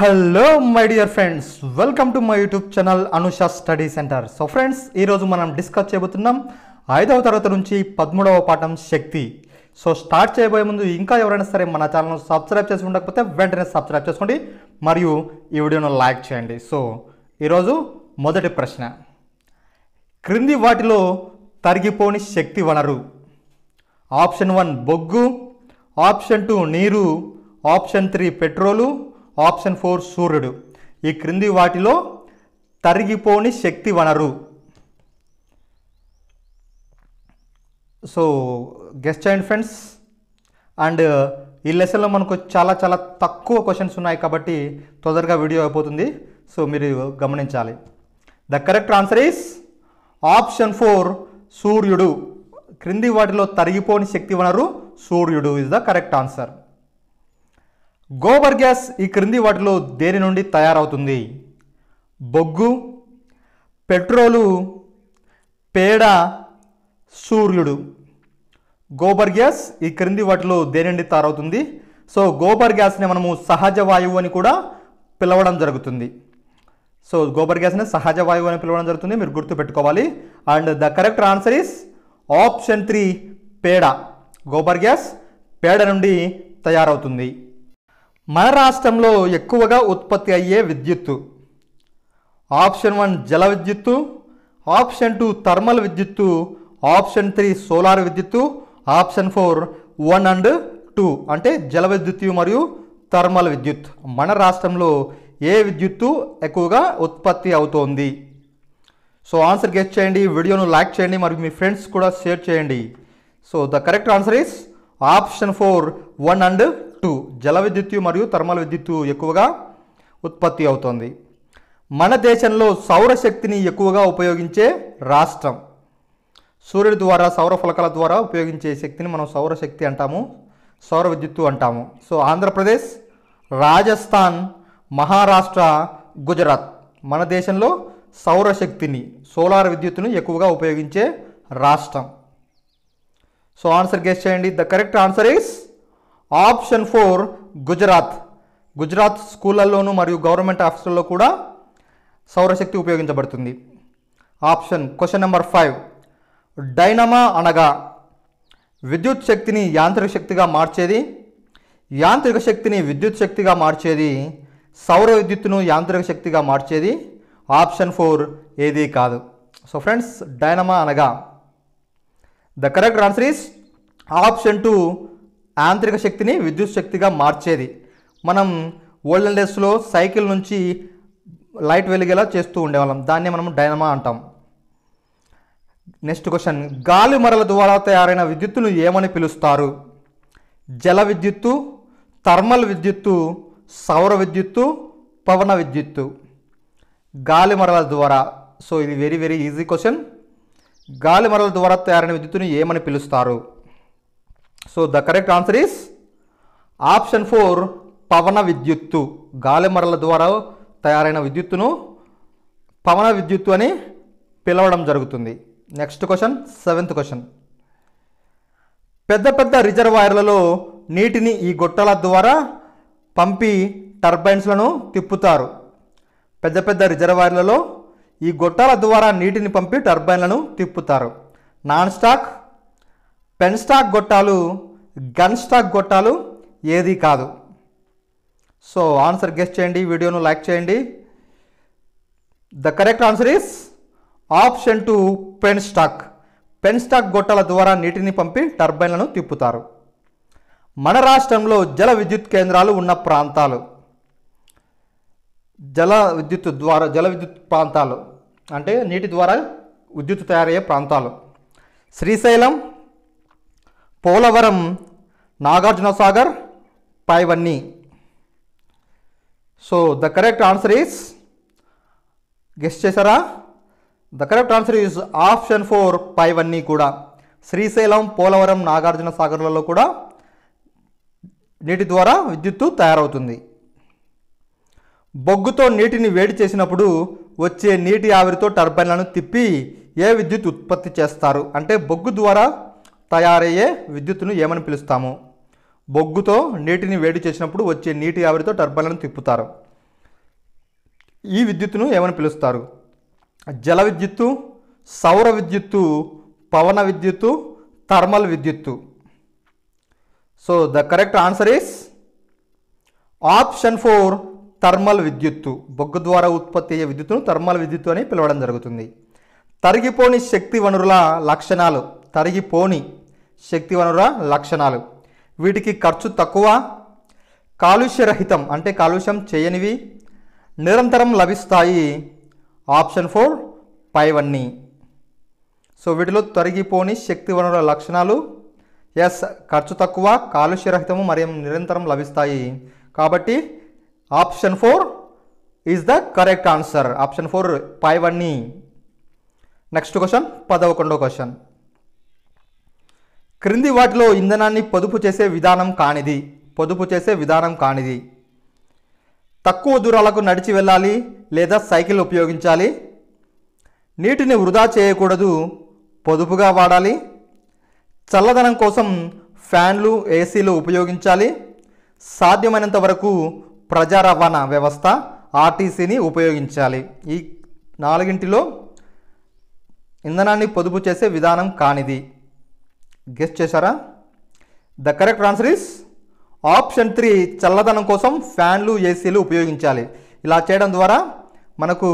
hello my dear friends welcome to my YouTube channel Anusha study centre so friends ఈరోజు మనం discuss చేయబోతున్నాం ఐదవ తరగతి నుంచి పదమూడవ పాఠం శక్తి సో స్టార్ట్ చేయబోయే ముందు ఇంకా ఎవరైనా సరే మన ఛానల్ సబ్స్క్రైబ్ చేసి ఉండకపోతే వెంటనే సబ్స్క్రైబ్ చేసుకోండి మరియు ఈ వీడియోను లైక్ చేయండి సో ఈరోజు మొదటి ప్రశ్న క్రింది వాటిలో తరిగిపోని శక్తి వనరు ఆప్షన్ వన్ బొగ్గు ఆప్షన్ టూ నీరు option three petrol option four సూర్యుడు ఈ క్రింది వాటిలో తరిగిపోని శక్తి వనరు so guessed and friends and ఈ లెసన్లో మనకు చాలా చాలా తక్కువ క్వశ్చన్స్ ఉన్నాయి కాబట్టి తొందరగా వీడియో అయిపోతుంది సో మీరు గమనించాలి the correct answer is option four సూర్యుడు క్రింది వాటిలో తరిగిపోని శక్తి వనరు సూర్యుడు is the correct answer gobar gas ఈ క్రింది వాటిలో దేని నుండి తయారవుతుంది బొగ్గు పెట్రోలు పేడ సూర్యుడు గోబర్ గ్యాస్ ఈ క్రింది వాటిలో దేని నుండి తయారవుతుంది సో గోబర్ గ్యాస్ని మనము సహజ వాయువు అని కూడా పిలవడం జరుగుతుంది సో గోబర్ గ్యాస్ని సహజ వాయువు అని పిలవడం జరుగుతుంది మీరు గుర్తుపెట్టుకోవాలి and the correct answer is option three పేడ గోబర్ గ్యాస్ పేడ నుండి తయారవుతుంది మన రాష్ట్రంలో ఎక్కువగా ఉత్పత్తి అయ్యే విద్యుత్తు ఆప్షన్ వన్ జల విద్యుత్తు ఆప్షన్ టూ థర్మల్ విద్యుత్తు ఆప్షన్ త్రీ సోలార్ విద్యుత్తు option four one and two అంటే జల విద్యుత్తు మరియు థర్మల్ విద్యుత్ మన రాష్ట్రంలో ఏ విద్యుత్తు ఎక్కువగా ఉత్పత్తి అవుతోంది సో ఆన్సర్ గెస్ట్ చేయండి వీడియోను లైక్ చేయండి మరియు మీ ఫ్రెండ్స్ కూడా షేర్ చేయండి so the correct answer is option four one and two జల విద్యుత్తు మరియు థర్మల్ విద్యుత్తు ఎక్కువగా ఉత్పత్తి అవుతుంది మన దేశంలో సౌరశక్తిని ఎక్కువగా ఉపయోగించే రాష్ట్రం సూర్యుడి ద్వారా సౌర ఫలకాల ద్వారా ఉపయోగించే శక్తిని మనం సౌరశక్తి అంటాము సౌర విద్యుత్తు అంటాము సో ఆంధ్రప్రదేశ్ రాజస్థాన్ మహారాష్ట్ర గుజరాత్ మన దేశంలో సౌరశక్తిని సోలార్ విద్యుత్తును ఎక్కువగా ఉపయోగించే రాష్ట్రం సో ఆన్సర్ గెస్ చేయండి the correct answer is option four Gujarat Gujarat స్కూళ్ళల్లోనూ మరియు గవర్నమెంట్ ఆఫీసుల్లో కూడా సౌరశక్తి ఉపయోగించబడుతుంది option question number five dynamo అనగా విద్యుత్ శక్తిని యాంత్రిక శక్తిగా మార్చేది యాంత్రిక శక్తిని విద్యుత్ శక్తిగా మార్చేది సౌర విద్యుత్తును యాంత్రిక శక్తిగా మార్చేది ఆప్షన్ ఫోర్ ఏది కాదు సో ఫ్రెండ్స్ డైనమా అనగా the correct answer is option two యాంత్రిక శక్తిని విద్యుత్ శక్తిగా మార్చేది మనం ఓల్డెన్ డేస్లో సైకిల్ నుంచి లైట్ వెలిగేలా చేస్తూ ఉండేవాళ్ళం దాన్ని మనం డైనమా అంటాం నెక్స్ట్ క్వశ్చన్ గాలి మరల ద్వారా తయారైన విద్యుత్తును ఏమని పిలుస్తారు జల విద్యుత్తు థర్మల్ విద్యుత్తు సౌర విద్యుత్తు పవన విద్యుత్తు గాలి మరల ద్వారా సో ఇది వెరీ వెరీ ఈజీ క్వశ్చన్ గాలి మరల ద్వారా తయారైన విద్యుత్తును ఏమని పిలుస్తారు so the correct answer is option four పవన విద్యుత్తు గాలిమరల ద్వారా తయారైన విద్యుత్తును పవన విద్యుత్తు అని పిలవడం జరుగుతుంది నెక్స్ట్ క్వశ్చన్ సెవెంత్ క్వశ్చన్ పెద్ద పెద్ద రిజర్వాయర్లలో నీటిని ఈ గొట్టాల ద్వారా పంపి టర్బైన్స్లను తిప్పుతారు పెద్ద పెద్ద రిజర్వాయర్లలో ఈ గొట్టాల ద్వారా నీటిని పంపి టర్బైన్లను తిప్పుతారు నాన్ స్టాక్ పెన్ స్టాక్ గొట్టాలు గన్ స్టాక్ గొట్టాలు ఏది కాదు సో ఆన్సర్ గెస్ చేయండి వీడియోను లైక్ చేయండి the correct answer is option two penstock penstock గొట్టాల ద్వారా నీటిని పంపి టర్బైన్లను తిప్పుతారు మన రాష్ట్రంలో జల విద్యుత్ కేంద్రాలు ఉన్న ప్రాంతాలు జల విద్యుత్ ద్వారా జల విద్యుత్ ప్రాంతాలు అంటే నీటి ద్వారా విద్యుత్ తయారయ్యే ప్రాంతాలు శ్రీశైలం పోలవరం నాగార్జునసాగర్ పైవన్నీ so the correct answer is guess చేశారా the correct answer is option four పైవన్నీ కూడా శ్రీశైలం పోలవరం నాగార్జున సాగర్లలో కూడా నీటి ద్వారా విద్యుత్తు తయారవుతుంది బొగ్గుతో నీటిని వేడి చేసినప్పుడు వచ్చే నీటి ఆవిరితో టర్బైన్లను తిప్పి ఏ విద్యుత్ ఉత్పత్తి చేస్తారు అంటే బొగ్గు ద్వారా తయారయ్యే విద్యుత్తును ఏమని పిలుస్తాము బొగ్గుతో నీటిని వేడి చేసినప్పుడు వచ్చే నీటి ఆవిరితో టర్బైన్లను తిప్పుతారు ఈ విద్యుత్తును ఏమని పిలుస్తారు జల విద్యుత్తు సౌర విద్యుత్తు పవన విద్యుత్తు థర్మల్ విద్యుత్తు so the correct answer is option four thermal విద్యుత్తు బొగ్గు ద్వారా ఉత్పత్తి అయ్యే విద్యుత్తును థర్మల్ విద్యుత్తు అని పిలవడం జరుగుతుంది తరిగిపోని శక్తి వనరుల లక్షణాలు తరిగిపోని శక్తి వనరుల లక్షణాలు వీటికి ఖర్చు తక్కువ కాలుష్యరహితం అంటే కాలుష్యం చేయనివి నిరంతరం లభిస్తాయి ఆప్షన్ ఫోర్ పైవన్నీ సో వీటిలో తొలగిపోని శక్తి వనరుల లక్షణాలు ఎస్ ఖర్చు తక్కువ కాలుష్యరహితము మరియు నిరంతరం లభిస్తాయి కాబట్టి option four is the correct answer option four పైవన్నీ నెక్స్ట్ క్వశ్చన్ పదవకొండో క్వశ్చన్ క్రింది వాటిలో ఇంధనాన్ని పొదుపు చేసే విధానం కానిది పొదుపు చేసే విధానం కానిది తక్కువ దూరాలకు నడిచి వెళ్ళాలి లేదా సైకిల్ ఉపయోగించాలి నీటిని వృధా చేయకూడదు పొదుపుగా వాడాలి చల్లదనం కోసం ఫ్యాన్లు ఏసీలు ఉపయోగించాలి సాధ్యమైనంత వరకు ప్రజా రవాణా వ్యవస్థ ఆర్టీసీని ఉపయోగించాలి ఈ నాలుగింటిలో ఇంధనాన్ని పొదుపు చేసే విధానం కానిది గెస్ట్ చేశారా the correct answer is option three చల్లదనం కోసం ఫ్యాన్లు ఏసీలు ఉపయోగించాలి ఇలా చేయడం ద్వారా మనకు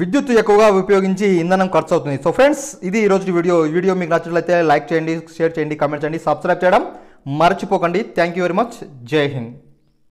విద్యుత్ ఎక్కువగా ఉపయోగించి ఇంధనం ఖర్చు అవుతుంది సో ఫ్రెండ్స్ ఇది ఈరోజు వీడియో ఈ వీడియో మీకు నచ్చినట్లయితే లైక్ చేయండి షేర్ చేయండి కమెంట్ చేయండి సబ్స్క్రైబ్ చేయడం మర్చిపోకండి థ్యాంక్ యూ వెరీ మచ్ జై హింద్